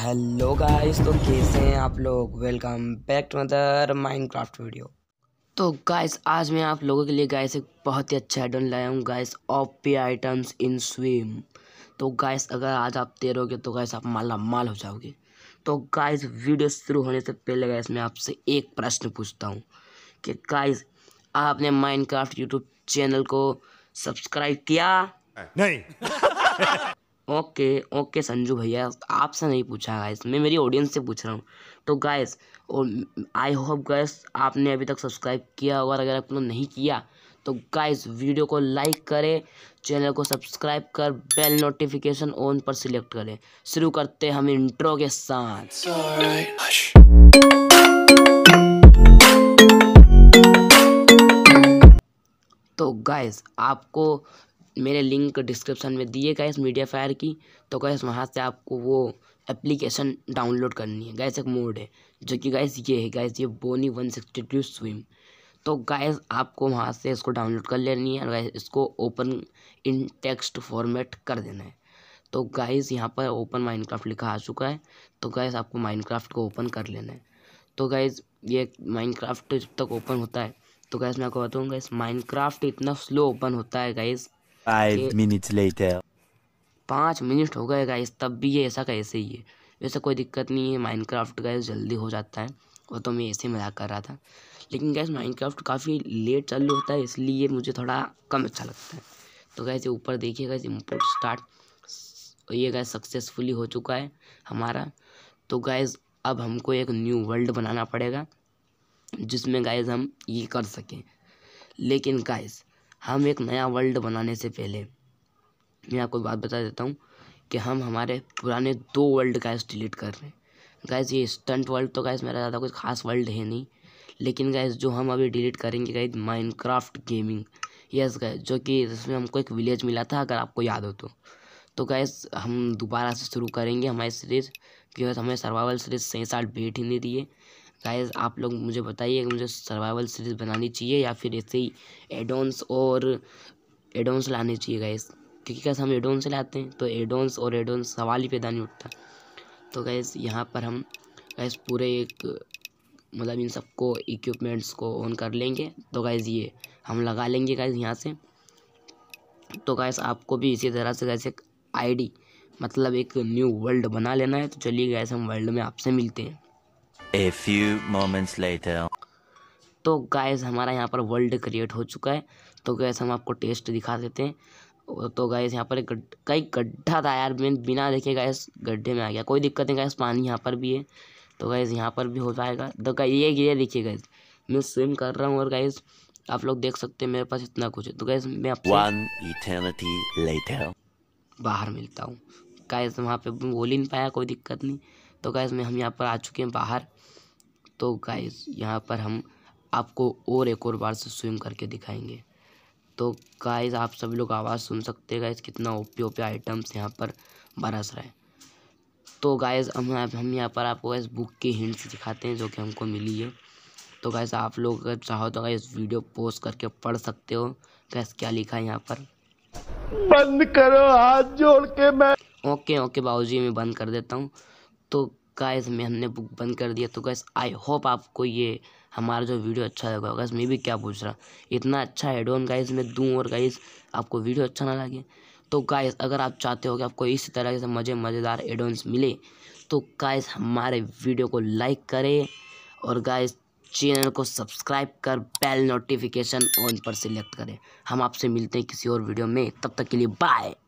Hello guys तो कैसे हैं आप लोग welcome back to other Minecraft video तो गाइस आज मैं आप लोगों के लिए गाइस एक बहुत ही अच्छा आइटम लाया हूँ guys P items in swim तो गाइस अगर आज आप तैरोगे तो गाइस आप माला माल हो जाओगे तो गाइस वीडियो शुरू होने से पहले गाइस मैं आपसे एक प्रश्न पूछता हूँ कि गाइस आपने माइनक्राफ्ट यूट्यूब चैनल को सब्सक्राइब किया नहीं ओके ओके संजू भैया आपसे नहीं पूछा गाइस मैं मेरी ऑडियंस से पूछ रहा हूँ तो गाइस और आई होप गाइस आपने अभी तक सब्सक्राइब किया होगा अगर आपने तो नहीं किया तो गाइस वीडियो को लाइक करें चैनल को सब्सक्राइब कर बेल नोटिफिकेशन ऑन पर सिलेक्ट करें शुरू करते हम इंट्रो के साथ तो गाइस आपको मैंने लिंक डिस्क्रिप्शन में दिए गए इस मीडिया फायर की तो गैस वहाँ से आपको वो एप्लीकेशन डाउनलोड करनी है गैस एक मोड है जो कि गैस ये है गैस ये बोनी वन सिक्सटी टू स्विम तो गैस आपको वहाँ से इसको डाउनलोड कर लेनी है और गैस इसको ओपन इन टेक्स्ट फॉर्मेट कर देना है तो गैस यहाँ पर ओपन माइनक्राफ्ट लिखा आ चुका है तो गैस आपको माइनक्राफ्ट को ओपन कर लेना है तो गैस ये माइनक्राफ्ट जब तक ओपन होता है तो गैस मैं आपको बताऊँगा इस माइनक्राफ्ट इतना स्लो ओपन होता है गैस फाइव मिनट्स लेटर पाँच मिनट हो गए गाइस तब भी ये ऐसा कैसे ही है वैसे कोई दिक्कत नहीं है माइनक्राफ्ट गाइस जल्दी हो जाता है वो तो मैं ऐसे मजाक कर रहा था लेकिन गैस माइनक्राफ्ट काफ़ी लेट चालू होता है इसलिए मुझे थोड़ा कम अच्छा लगता है तो गैस ये ऊपर देखिए गैस इम्पोर्ट स्टार्ट ये गैस सक्सेसफुली हो चुका है हमारा तो गैस अब हमको एक न्यू वर्ल्ड बनाना पड़ेगा जिसमें गैस हम ये कर सकें लेकिन गैस हम एक नया वर्ल्ड बनाने से पहले मैं आपको बात बता देता हूँ कि हम हमारे पुराने दो वर्ल्ड गैस डिलीट कर रहे हैं गैस ये स्टंट वर्ल्ड तो गैस मेरा ज़्यादा कुछ खास वर्ल्ड है नहीं लेकिन गैस जो हम अभी डिलीट करेंगे guys Minecraft gaming yes guys जो कि जिसमें हमको एक विलेज मिला था अगर आपको याद हो तो तो गैस हम दोबारा से शुरू करेंगे हमारी सीरीज़ बिकॉज हमें सर्वाइवल सीरीज सही साल भेंट ही नहीं दिए गाइस आप लोग मुझे बताइए कि मुझे सर्वाइवल सीरीज बनानी चाहिए या फिर ऐसे ही एडोन्स और एडोन्स लाने चाहिए गाइस क्योंकि कैसे हम एडोन्स लाते हैं तो एडोन्स और एडोन्स सवाल ही पैदा नहीं उठता तो गैस यहाँ पर हम गैस पूरे एक मतलब इन सबको इक्विपमेंट्स को ऑन कर लेंगे तो गैस ये हम लगा लेंगे गैस यहाँ से तो गैस आपको भी इसी तरह से गैस एक आईडी मतलब एक न्यू वर्ल्ड बना लेना है तो चलिए गैस हम वर्ल्ड में आपसे मिलते हैं A few moments later. तो गाइज़ हमारा यहाँ पर वर्ल्ड क्रिएट हो चुका है तो गैस हम आपको टेस्ट दिखा देते हैं तो गैस यहाँ पर कई गड्ढा था यार बिना देखे गैस गड्ढे में आ गया कोई दिक्कत नहीं गैस पानी यहाँ पर भी है तो गैस यहाँ पर भी हो जाएगा तो ये ये देखिए गैस मैं स्विम कर रहा हूँ और गैस आप लोग देख सकते हैं मेरे पास इतना कुछ है तो गैस मैं बाहर मिलता हूँ गैस वहाँ पे बोल ही नहीं पाया कोई दिक्कत नहीं तो गाइज़ में हम यहाँ पर आ चुके हैं बाहर तो गाइज़ यहाँ पर हम आपको और एक और बार से स्विम करके दिखाएंगे तो गाइज़ आप सभी लोग आवाज़ सुन सकते हैं गाइज कितना ओपी ओपी आइटम्स यहाँ पर बरस रहा है तो गाइज हम हम यहाँ पर आपको गैस बुक की हिंट्स दिखाते हैं जो कि हमको मिली है तो गाइज आप लोग अगर चाहो तो गाइज वीडियो पोस्ट करके पढ़ सकते हो गैस क्या लिखा है यहाँ पर बंद करो हाथ जोड़ के मैं ओके ओके बाबू मैं बंद कर देता हूँ तो गाइस मैं हमने बुक बंद कर दिया तो गैस आई होप आपको ये हमारा जो वीडियो अच्छा लगा गैस मैं भी क्या पूछ रहा इतना अच्छा हेडोन गाइस मैं दूँ और गाइस आपको वीडियो अच्छा ना लगे तो गाइस अगर आप चाहते हो कि आपको इसी तरह से मज़े मज़ेदार एडोन्स मिले तो गाइस हमारे वीडियो को लाइक करें और गाइस चैनल को सब्सक्राइब कर बेल नोटिफिकेशन ऑन पर सिलेक्ट करें हम आपसे मिलते हैं किसी और वीडियो में तब तक के लिए बाय